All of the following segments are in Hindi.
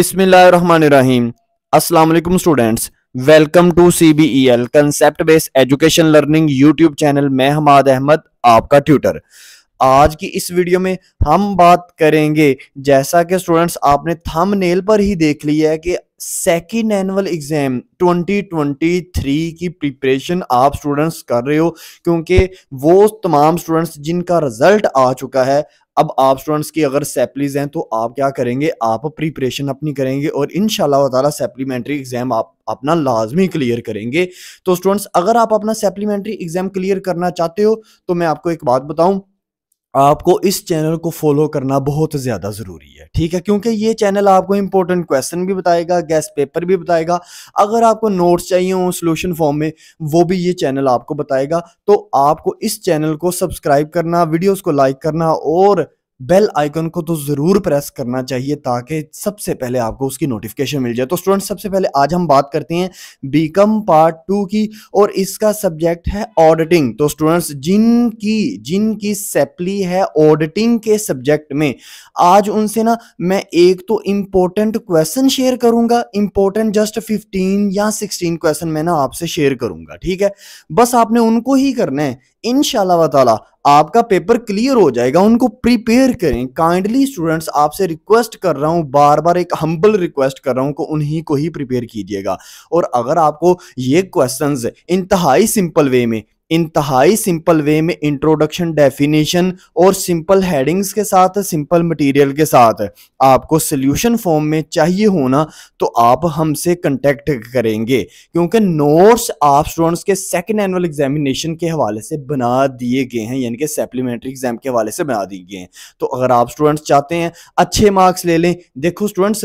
बिस्मिल्लाहिर्रहमानिर्रहीम अस्सलाम वालेकुम students welcome to C B E L concept based education learning YouTube channel मैं हमाद अहमद आपका ट्यूटर आज की इस वीडियो में हम बात करेंगे जैसा कि स्टूडेंट्स आपने थंबनेल पर ही देख लिया है कि सेकेंड एनुअल एग्ज़ाम 2023 की प्रिपरेशन आप स्टूडेंट्स कर रहे हो क्योंकि वो तमाम स्टूडेंट्स जिनका रिजल्ट आ चुका है अब आप स्टूडेंट्स की अगर सेप्लीज हैं तो आप क्या करेंगे आप प्रिपरेशन अपनी करेंगे और इन ताला सप्लीमेंट्री एग्ज़ाम आप अपना लाजमी क्लियर करेंगे तो स्टूडेंट्स अगर आप अपना सप्लीमेंट्री एग्ज़ाम क्लियर करना चाहते हो तो मैं आपको एक बात बताऊं आपको इस चैनल को फॉलो करना बहुत ज़्यादा ज़रूरी है ठीक है क्योंकि ये चैनल आपको इंपॉर्टेंट क्वेश्चन भी बताएगा गैस पेपर भी बताएगा अगर आपको नोट्स चाहिए हों सोल्यूशन फॉर्म में वो भी ये चैनल आपको बताएगा तो आपको इस चैनल को सब्सक्राइब करना वीडियोस को लाइक करना और बेल आइकन को तो ज़रूर प्रेस करना चाहिए ताकि सबसे पहले आपको उसकी नोटिफिकेशन मिल जाए तो स्टूडेंट सबसे पहले आज हम बात करते हैं बीकम पार्ट टू की और इसका सब्जेक्ट है ऑडिटिंग तो स्टूडेंट्स जिनकी जिनकी सेपली है ऑडिटिंग के सब्जेक्ट में आज उनसे ना मैं एक तो इम्पोर्टेंट क्वेश्चन शेयर करूंगा इम्पोर्टेंट जस्ट फिफ्टीन या सिक्सटीन क्वेश्चन मैं ना आपसे शेयर करूंगा ठीक है बस आपने उनको ही करना है इन शाह आपका पेपर क्लियर हो जाएगा उनको प्रिपेयर करें काइंडली स्टूडेंट्स आपसे रिक्वेस्ट कर रहा हूं बार बार एक हम्बल रिक्वेस्ट कर रहा हूं कि उन्हीं को ही प्रिपेयर कीजिएगा और अगर आपको ये क्वेश्चंस इंतहाई सिंपल वे में इंतहाई सिंपल वे में इंट्रोडक्शन डेफिनेशन और सिंपल हेडिंग्स के साथ सिंपल मटेरियल के साथ आपको सोल्यूशन फॉर्म में चाहिए होना तो आप हमसे कंटेक्ट करेंगे क्योंकि नोट्स आप स्टूडेंट्स के सेकेंड एनुअल एग्जामिनेशन के हवाले से बना दिए गए हैं यानी कि सप्लीमेंट्री एग्जाम के हवाले से बना दिए गए हैं तो अगर आप स्टूडेंट्स चाहते हैं अच्छे मार्क्स ले लें देखो स्टूडेंट्स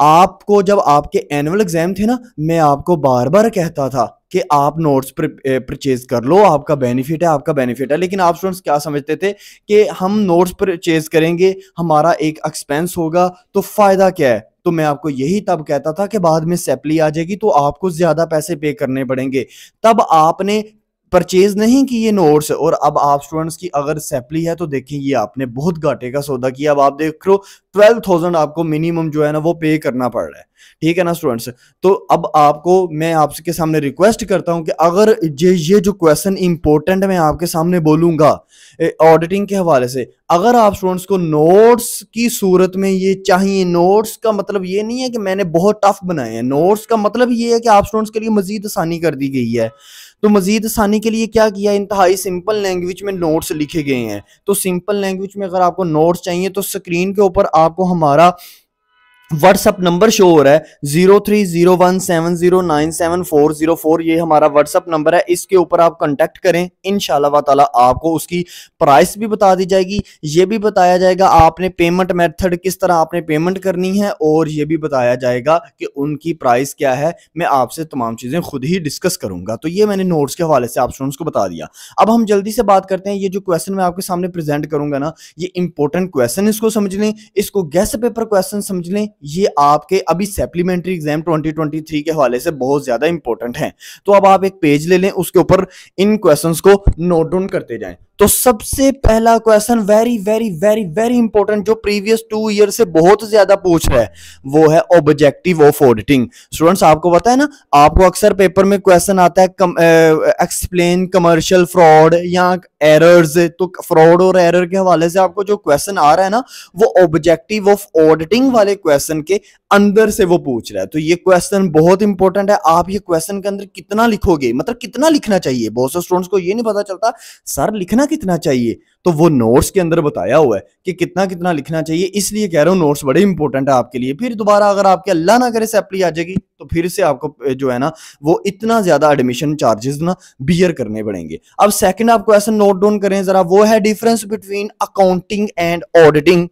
आपको जब आपके एनुअल एग्जाम थे ना मैं आपको बार बार कहता था कि आप नोट्स परचेज कर लो आपका बेनिफिट है आपका बेनिफिट है लेकिन आप स्टूडेंट्स क्या समझते थे कि हम नोट्स परचेज करेंगे हमारा एक एक्सपेंस होगा तो फ़ायदा क्या है तो मैं आपको यही तब कहता था कि बाद में सेपली आ जाएगी तो आपको ज़्यादा पैसे पे करने पड़ेंगे तब आपने परचेज नहीं की ये नोट्स और अब आप स्टूडेंट्स की अगर सैपली है तो देखें ये आपने बहुत घाटे का सौदा किया अब आप देख रहे हो ट्वेल्व थाउजेंड आपको मिनिमम जो है ना वो पे करना पड़ रहा है ठीक है ना स्टूडेंट्स तो अब आपको मैं आपके सामने रिक्वेस्ट करता हूं कि अगर ये ये जो क्वेश्चन इंपॉर्टेंट मैं आपके सामने बोलूंगा ऑडिटिंग के हवाले से अगर आप स्टूडेंट्स को नोट्स की सूरत में ये चाहिए नोट्स का मतलब ये नहीं है कि मैंने बहुत टफ बनाए हैं नोट्स का मतलब ये है कि आप स्टूडेंट्स के लिए मजीद आसानी कर दी गई है तो मजीद आसानी के लिए क्या किया इंतहाई सिंपल लैंग्वेज में नोट्स लिखे गए हैं तो सिंपल लैंग्वेज में अगर आपको नोट्स चाहिए तो स्क्रीन के ऊपर आपको हमारा व्हाट्सअप नंबर शो हो रहा है zero three zero one seven zero nine seven four zero four ये हमारा व्हाट्सअप नंबर है इसके ऊपर आप कांटेक्ट करें इन ताला आपको उसकी प्राइस भी बता दी जाएगी ये भी बताया जाएगा आपने पेमेंट मेथड किस तरह आपने पेमेंट करनी है और ये भी बताया जाएगा कि उनकी प्राइस क्या है मैं आपसे तमाम चीज़ें खुद ही डिस्कस करूंगा तो ये मैंने नोट्स के हवाले से आप स्टूडेंट्स को बता दिया अब हम जल्दी से बात करते हैं ये जो क्वेश्चन मैं आपके सामने प्रेजेंट करूंगा ना ये इंपॉर्टेंट क्वेश्चन इसको समझ लें इसको गैस पेपर क्वेश्चन समझ लें ये आपके अभी सप्लीमेंट्री एग्जाम 2023 के हवाले से बहुत ज्यादा इंपॉर्टेंट हैं तो अब आप एक पेज ले लें उसके ऊपर इन क्वेश्चंस को नोट डाउन करते जाएं तो सबसे पहला question very very very very important जो प्रीवियस टू ईयर से बहुत ज्यादा पूछ रहा है वो है ऑब्जेक्टिव ऑफ ऑडिटिंग स्टूडेंट्स आपको पता है ना आपको अक्सर पेपर में क्वेश्चन आता है एक्सप्लेन कमर्शियल फ्रॉड या एरर्स तो फ्रॉड और एरर के हवाले से आपको जो क्वेश्चन आ रहा है ना वो ऑब्जेक्टिव ऑफ ऑडिटिंग वाले क्वेश्चन के अंदर से वो पूछ रहा है तो ये क्वेश्चन बहुत इंपॉर्टेंट है आप ये क्वेश्चन के अंदर कितना लिखोगे मतलब कितना लिखना चाहिए बहुत से स्टूडेंट्स को ये नहीं पता चलता सर लिखना कितना चाहिए तो वो नोट्स के अंदर बताया हुआ है कि कितना कितना लिखना चाहिए इसलिए कह रहा हूँ नोट्स बड़े इंपॉर्टेंट है आपके लिए फिर दोबारा अगर आपके अल्लाह ना करे सैपली आ जाएगी तो फिर से आपको जो है ना वो इतना ज्यादा एडमिशन चार्जेस ना बियर करने पड़ेंगे अब सेकंड आपको क्वेश्चन नोट डाउन करें जरा वो है difference between accounting and auditing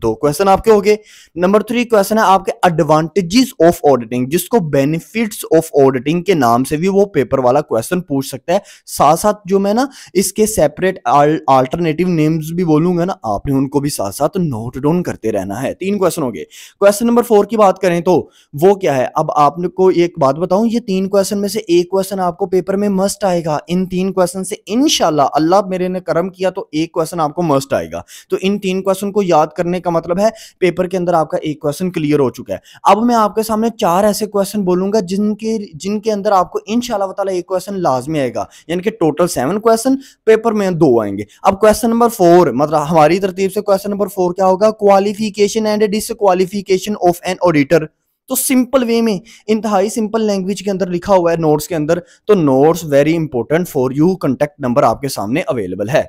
दो क्वेश्चन आपके हो गए नंबर थ्री क्वेश्चन है आपके एडवांटेजेस ऑफ ऑडिटिंग जिसको बेनिफिट्स ऑफ ऑडिटिंग के नाम से भी वो पेपर वाला क्वेश्चन पूछ सकता है साथ साथ जो मैं ना इसके सेपरेट अल्टरनेटिव नेम्स भी बोलूंगा ना आपने उनको भी साथ साथ नोट डाउन करते रहना है तीन क्वेश्चन हो गए क्वेश्चन नंबर फोर की बात करें तो वो क्या है अब आपने को एक बात बताऊं ये तीन क्वेश्चन में से एक क्वेश्चन आपको पेपर में मस्ट आएगा इन तीन क्वेश्चन से इनशाला अल्लाह मेरे ने कर्म किया तो एक क्वेश्चन आपको मस्ट आएगा तो इन तीन क्वेश्चन को याद करने का मतलब है पेपर के अंदर आपका एक क्वेश्चन क्लियर हो चुका है अब मैं आपके सामने चार ऐसे क्वेश्चन बोलूंगा जिनके जिनके अंदर आपको इन शाला एक क्वेश्चन लाजमी आएगा यानी कि टोटल सेवन क्वेश्चन पेपर में दो आएंगे अब क्वेश्चन नंबर फोर मतलब हमारी तरतीब से क्वेश्चन नंबर फोर क्या होगा qualification and disqualification of an auditor तो सिंपल वे में इंतहाई सिंपल लैंग्वेज के अंदर लिखा हुआ है नोट्स के अंदर तो notes very important for you contact number आपके सामने अवेलेबल है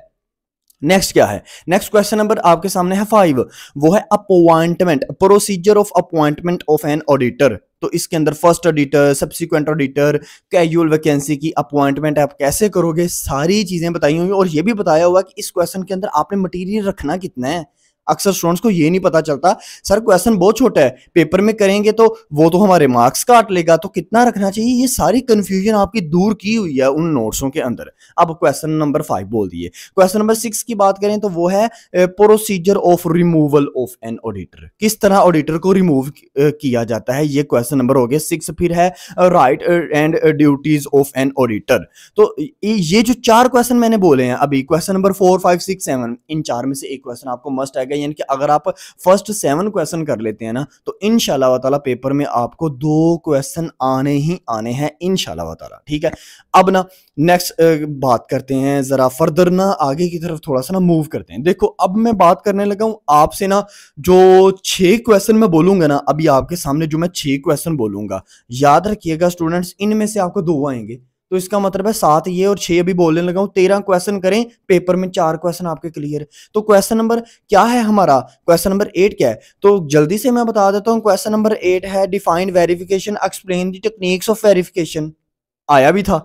नेक्स्ट क्या है नेक्स्ट क्वेश्चन नंबर आपके सामने है फाइव वो है appointment procedure of appointment of an auditor तो इसके अंदर first auditor subsequent auditor casual vacancy की अपॉइंटमेंट आप कैसे करोगे सारी चीजें बताई हुई और ये भी बताया हुआ कि इस क्वेश्चन के अंदर आपने मटेरियल रखना कितना है अक्सर स्टूडेंट्स को ये नहीं पता चलता सर क्वेश्चन बहुत छोटा है पेपर में करेंगे तो वो तो हमारे मार्क्स काट लेगा तो कितना रखना चाहिए ये सारी कंफ्यूजन आपकी दूर की हुई है उन नोट्सों के अंदर अब क्वेश्चन नंबर फाइव बोल दिए क्वेश्चन नंबर सिक्स की बात करें तो वो है procedure of removal of an auditor किस तरह ऑडिटर को रिमूव किया जाता है ये क्वेश्चन नंबर हो गया सिक्स फिर है right and duties of an auditor तो ये जो चार क्वेश्चन मैंने बोले हैं अभी question number four five six seven इन चार में से एक क्वेश्चन आपको मस्ट आएगा जाएगा यानी कि अगर आप फर्स्ट सेवन क्वेश्चन कर लेते हैं ना तो इन शाला पेपर में आपको दो क्वेश्चन आने ही आने हैं इन शाला ठीक है अब ना नेक्स्ट बात करते हैं ज़रा फर्दर ना आगे की तरफ थोड़ा सा ना मूव करते हैं देखो अब मैं बात करने लगा हूँ आपसे ना जो छह क्वेश्चन मैं बोलूंगा ना अभी आपके सामने जो मैं छह क्वेश्चन बोलूंगा याद रखिएगा स्टूडेंट्स इनमें से आपको दो आएंगे तो इसका मतलब है सात ये और छह अभी बोलने लगा तेरह क्वेश्चन करें पेपर में चार क्वेश्चन आपके क्लियर तो क्वेश्चन नंबर क्या है हमारा क्वेश्चन नंबर एट क्या है तो जल्दी से मैं बता देता हूँ क्वेश्चन नंबर एट है defined verification explain the techniques of verification आया भी था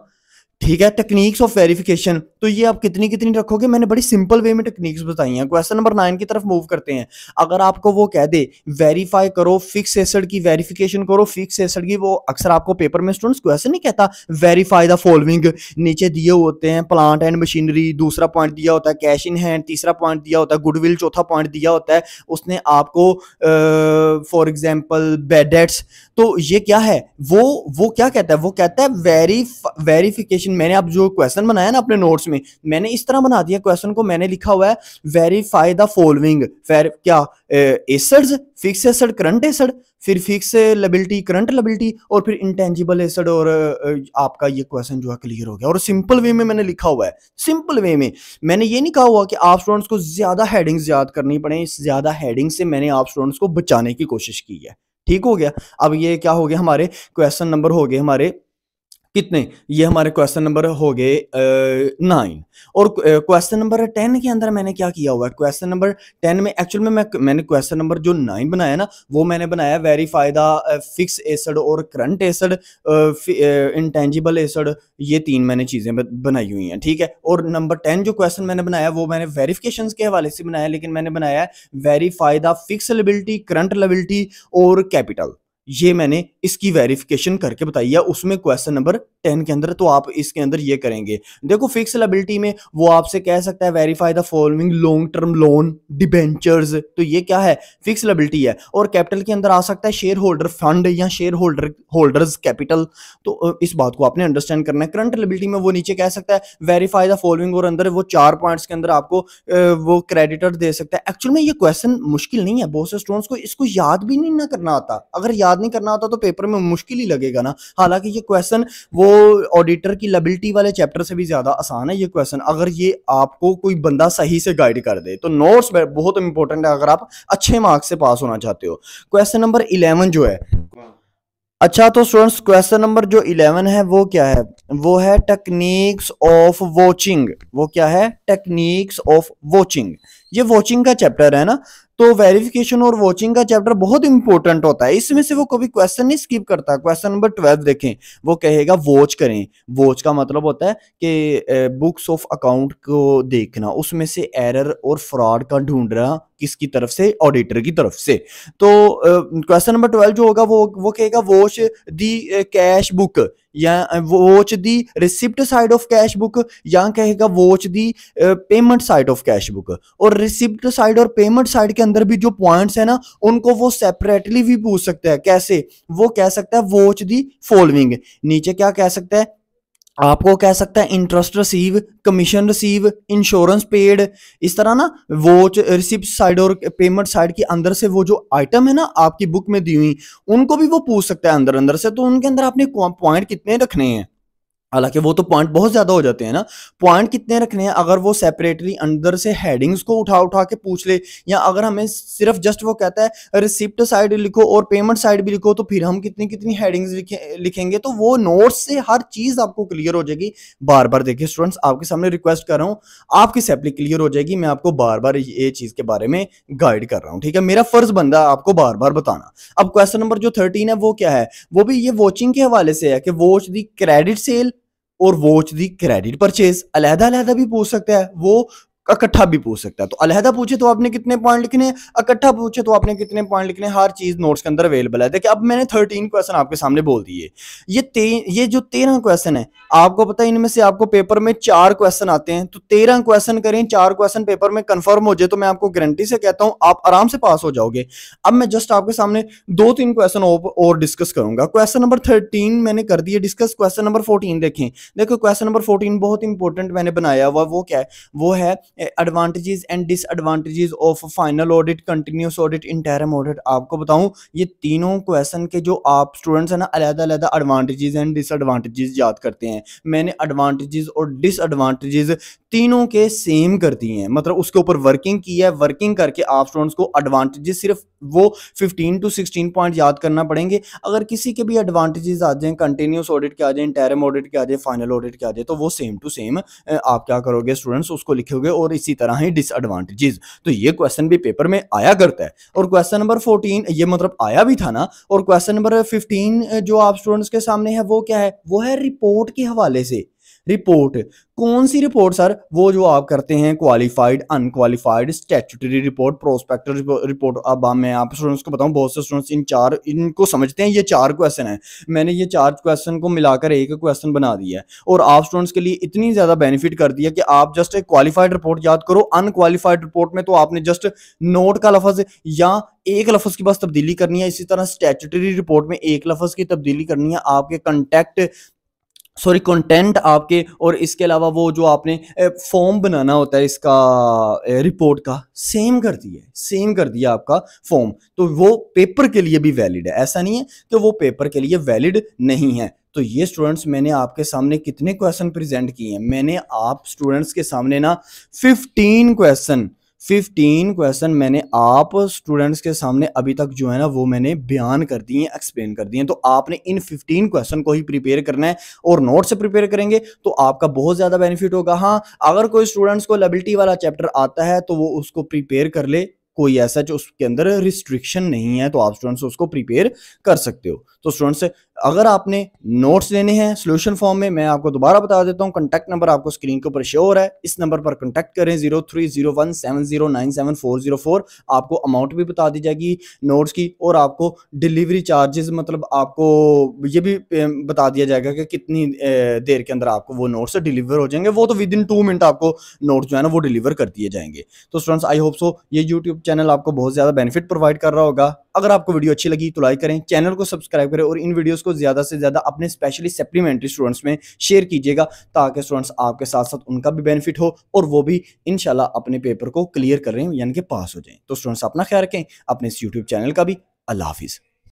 ठीक है टेक्निक्स ऑफ वेरिफिकेशन तो ये आप कितनी कितनी रखोगे मैंने बड़ी सिंपल वे में टेक्निक्स बताई हैं क्वेश्चन नंबर नाइन की तरफ मूव करते हैं अगर आपको वो कह दे वेरीफाई करो फिक्स एसड की वेरिफिकेशन करो फिक्स एसड की वो अक्सर आपको पेपर में स्टूडेंट्स क्वेश्चन नहीं कहता वेरीफाई द फॉलोइंग नीचे दिए होते हैं प्लांट एंड मशीनरी दूसरा पॉइंट दिया होता है कैश इन हैंड तीसरा पॉइंट दिया होता है गुडविल चौथा पॉइंट दिया होता है उसने आपको फॉर एग्जाम्पल बेडेट्स तो ये क्या है वो वो क्या कहता है वो कहता है वेरी वेरिफिकेशन मैंने आप जो क्वेश्चन बनाया ना अपने नोट्स में मैंने इस तरह बना दिया क्वेश्चन को मैंने लिखा हुआ है वेरीफाई द फॉलोइंग क्या assets fixed asset current asset फिर फिक्स लेबिलिटी करंट लेबिलिटी और फिर इंटेंजिबल एसड और आपका ये क्वेश्चन जो है क्लियर हो गया और सिंपल वे में मैंने लिखा हुआ है सिंपल वे में मैंने ये नहीं कहा हुआ कि आप स्टूडेंट्स को ज्यादा हेडिंग्स याद करनी पड़े इस ज्यादा हेडिंग से मैंने आप स्टूडेंट्स को बचाने की कोशिश की है ठीक हो गया अब ये क्या हो गया हमारे क्वेश्चन नंबर हो गए हमारे कितने ये हमारे क्वेश्चन नंबर हो गए नाइन और क्वेश्चन नंबर टेन के अंदर मैंने क्या किया हुआ है क्वेश्चन नंबर टेन में एक्चुअल में मैं मैंने क्वेश्चन नंबर जो नाइन बनाया ना वो मैंने बनाया वेरीफाई द फिक्स एसड और करंट एसड इंटेंजिबल एसड ये तीन मैंने चीज़ें बनाई हुई हैं ठीक है और नंबर टेन जो क्वेश्चन मैंने बनाया वो मैंने वेरीफिकेशन के हवाले से बनाया लेकिन मैंने बनाया है verify the fixed liability current liability और कैपिटल ये मैंने इसकी वेरिफिकेशन करके बताई है उसमें क्वेश्चन नंबर टेन के अंदर तो आप इसके अंदर ये करेंगे देखो फिक्स लेबिलिटी में वो आपसे कह सकता है verify the following long term loan debentures तो ये क्या है फिक्स लेबिलिटी है और कैपिटल के अंदर आ सकता है शेयर होल्डर फंड या शेयर होल्डर होल्डर्स कैपिटल तो इस बात को आपने अंडरस्टैंड करना है करंट लेबिलिटी में वो नीचे कह सकता है वेरीफाई द फॉलोइंग और अंदर वो चार पॉइंट्स के अंदर आपको वो क्रेडिटर दे सकता है एक्चुअल में ये क्वेश्चन मुश्किल नहीं है बहुत से स्टूडेंट्स को इसको याद भी नहीं ना करना आता अगर याद याद नहीं करना होता तो पेपर में मुश्किल ही लगेगा ना हालांकि ये क्वेश्चन वो ऑडिटर की लेबिलिटी वाले चैप्टर से भी ज़्यादा आसान है ये क्वेश्चन अगर ये आपको कोई बंदा सही से गाइड कर दे तो नोट्स बहुत इंपॉर्टेंट है अगर आप अच्छे मार्क्स से पास होना चाहते हो क्वेश्चन नंबर इलेवन जो है अच्छा तो स्टूडेंट्स क्वेश्चन नंबर जो इलेवन है वो क्या है वो है टेक्निक्स ऑफ वॉचिंग वो क्या है टेक्निक्स ऑफ वॉचिंग ये वॉचिंग का चैप्टर है ना तो वेरिफिकेशन और वॉचिंग का चैप्टर बहुत इंपॉर्टेंट होता है इसमें से वो कभी क्वेश्चन नहीं स्किप करता क्वेश्चन नंबर ट्वेल्व देखें वो कहेगा वॉच करें वॉच का मतलब होता है कि बुक्स ऑफ अकाउंट को देखना उसमें से एरर और फ्रॉड का ढूंढ रहा किसकी तरफ से ऑडिटर की तरफ से तो क्वेश्चन नंबर ट्वेल्व जो होगा वो वो कहेगा वॉच दी कैश बुक या vouch the receipt side of cash book या कहेगा vouch the payment side of cash book और रिसिप्ट साइड और पेमेंट साइड के अंदर भी जो पॉइंट्स है ना उनको वो सेपरेटली भी पूछ सकता है कैसे वो कह सकता है वॉच दी फॉलोइंग नीचे क्या कह सकता है आपको कह सकता है interest receive commission receive insurance paid इस तरह ना वो रिसिप्ट साइड और पेमेंट साइड के अंदर से वो जो आइटम है ना आपकी बुक में दी हुई उनको भी वो पूछ सकता है अंदर अंदर से तो उनके अंदर आपने पॉइंट कितने रखने हैं हालांकि वो तो पॉइंट बहुत ज़्यादा हो जाते हैं ना पॉइंट कितने रखने हैं अगर वो सेपरेटली अंदर से हेडिंग्स को उठा उठा के पूछ ले या अगर हमें सिर्फ जस्ट वो कहता है रिसिप्ट साइड लिखो और पेमेंट साइड भी लिखो तो फिर हम कितनी कितनी हेडिंग्स लिखे, लिखेंगे तो वो नोट्स से हर चीज़ आपको क्लियर हो जाएगी बार बार देखिए स्टूडेंट्स आपके सामने रिक्वेस्ट कर रहा हूँ आपकी सैपली क्लियर हो जाएगी मैं आपको बार बार ये चीज़ के बारे में गाइड कर रहा हूँ ठीक है मेरा फ़र्ज़ बनता है आपको बार बार बताना अब क्वेश्चन नंबर जो थर्टीन है वो क्या है वो भी ये वॉचिंग के हवाले से है कि वॉच दी क्रेडिट सेल और वॉच दी क्रेडिट परचेज अलहदा अलहदा भी पूछ सकता है वो इकट्ठा भी पूछ सकता है तो अलहदा पूछे तो आपने कितने पॉइंट लिखने इकट्ठा पूछे तो आपने कितने पॉइंट लिखने हर चीज़ नोट्स के अंदर अवेलेबल है देखिए अब मैंने थर्टीन क्वेश्चन आपके सामने बोल दिए ये ते ये जो तेरह क्वेश्चन है आपको पता है इनमें से आपको पेपर में चार क्वेश्चन आते हैं तो तेरह क्वेश्चन करें चार क्वेश्चन पेपर में कन्फर्म हो जाए तो मैं आपको गारंटी से कहता हूँ आप आराम से पास हो जाओगे अब मैं जस्ट आपके सामने दो तीन क्वेश्चन और डिस्कस करूंगा क्वेश्चन नंबर थर्टीन मैंने कर दिए डिस्कस क्वेश्चन नंबर फोर्टीन देखें देखो क्वेश्चन नंबर फोर्टीन बहुत इंपॉर्टेंट मैंने बनाया हुआ वो क्या है वो है advantages and disadvantages of final audit continuous audit interim audit आपको बताऊं ये तीनों क्वेश्चन के जो आप स्टूडेंट्स हैं ना अलग अलग एडवांटेजेस एंड डिसएडवांटेजेस याद करते हैं मैंने एडवांटेजेस और डिसएडवांटेजेस तीनों के सेम कर दिए हैं मतलब उसके ऊपर वर्किंग की है वर्किंग करके आप स्टूडेंट्स को एडवांटेजेस सिर्फ वो 15 टू 16 पॉइंट याद करना पड़ेंगे अगर किसी के भी एडवांटेजेस आ जाएं कंटिन्यूस ऑडिट के आ जाएं इंटरम ऑडिट के आ जाए फाइनल ऑडिट के आ जाए तो वो सेम टू सेम आप क्या करोगे स्टूडेंट्स उसको लिखोगे और और इसी तरह ही डिसएडवांटेजेस तो ये क्वेश्चन भी पेपर में आया करता है और क्वेश्चन नंबर फोर्टीन ये मतलब आया भी था ना और क्वेश्चन नंबर फिफ्टीन जो आप स्टूडेंट्स के सामने है वो क्या है वो है रिपोर्ट के हवाले से रिपोर्ट कौन सी रिपोर्ट सर वो जो आप करते हैं qualified unqualified statutory report prospectus report अब मैं आप स्टूडेंट्स को बताऊं बहुत से स्टूडेंट्स इन चार इनको समझते हैं ये चार क्वेश्चन है मैंने ये चार क्वेश्चन को मिलाकर एक क्वेश्चन बना दिया है और आप स्टूडेंट्स के लिए इतनी ज़्यादा बेनिफिट कर दिया कि आप जस्ट एक क्वालिफाइड रिपोर्ट याद करो अनक्वालिफाइड रिपोर्ट में तो आपने जस्ट नोट का लफज या एक लफज की बस तब्दीली करनी है इसी तरह स्टैचुटरी रिपोर्ट में एक लफज की तब्दीली करनी है आपके कंटेक्ट सॉरी कंटेंट आपके और इसके अलावा वो जो आपने फॉर्म बनाना होता है इसका रिपोर्ट का सेम कर दिया सेम कर दिया आपका फॉर्म तो वो पेपर के लिए भी वैलिड है ऐसा नहीं है कि वो पेपर के लिए वैलिड नहीं है तो ये स्टूडेंट्स मैंने आपके सामने कितने क्वेश्चन प्रेजेंट किए हैं मैंने आप स्टूडेंट्स के सामने ना 15 क्वेश्चन फिफ्टीन क्वेश्चन मैंने आप स्टूडेंट्स के सामने अभी तक जो है ना वो मैंने बयान कर दिए हैं एक्सप्लेन कर दिए हैं तो आपने इन फिफ्टीन क्वेश्चन को ही प्रिपेयर करना है और नोट से प्रिपेयर करेंगे तो आपका बहुत ज़्यादा बेनिफिट होगा हाँ अगर कोई स्टूडेंट्स को लेबिलिटी वाला चैप्टर आता है तो वो उसको प्रिपेयर कर ले कोई ऐसा जो उसके अंदर रिस्ट्रिक्शन नहीं है तो आप स्टूडेंट्स उसको प्रिपेयर कर सकते हो तो स्टूडेंट्स अगर आपने नोट्स लेने हैं सोल्यूशन फॉर्म में मैं आपको दोबारा बता देता हूँ कॉन्टैक्ट नंबर आपको स्क्रीन के ऊपर शो हो रहा है इस नंबर पर कॉन्टैक्ट करें zero three zero one seven zero nine seven four zero four आपको अमाउंट भी बता दी जाएगी नोट्स की और आपको डिलीवरी चार्जेस मतलब आपको ये भी बता दिया जाएगा कि कितनी देर के अंदर आपको वो नोट्स डिलीवर हो जाएंगे वो तो विद इन टू मिनट आपको नोट्स जो है ना वो डिलीवर कर दिए जाएंगे तो स्टूडेंट्स आई होप सो ये यूट्यूब चैनल आपको बहुत ज़्यादा बेनिफिट प्रोवाइड कर रहा होगा अगर आपको वीडियो अच्छी लगी तो लाइक करें चैनल को सब्सक्राइब करें और इन वीडियोस को ज़्यादा से ज़्यादा अपने स्पेशली सप्लीमेंट्री स्टूडेंट्स में शेयर कीजिएगा ताकि स्टूडेंट्स आपके साथ साथ उनका भी बेनिफिट हो और वो भी इनशाला अपने पेपर को क्लियर करें यानी कि पास हो जाए तो स्टूडेंट्स अपना ख्याल रखें अपने इस यूट्यूब चैनल का भी अल्लाह हाफिज़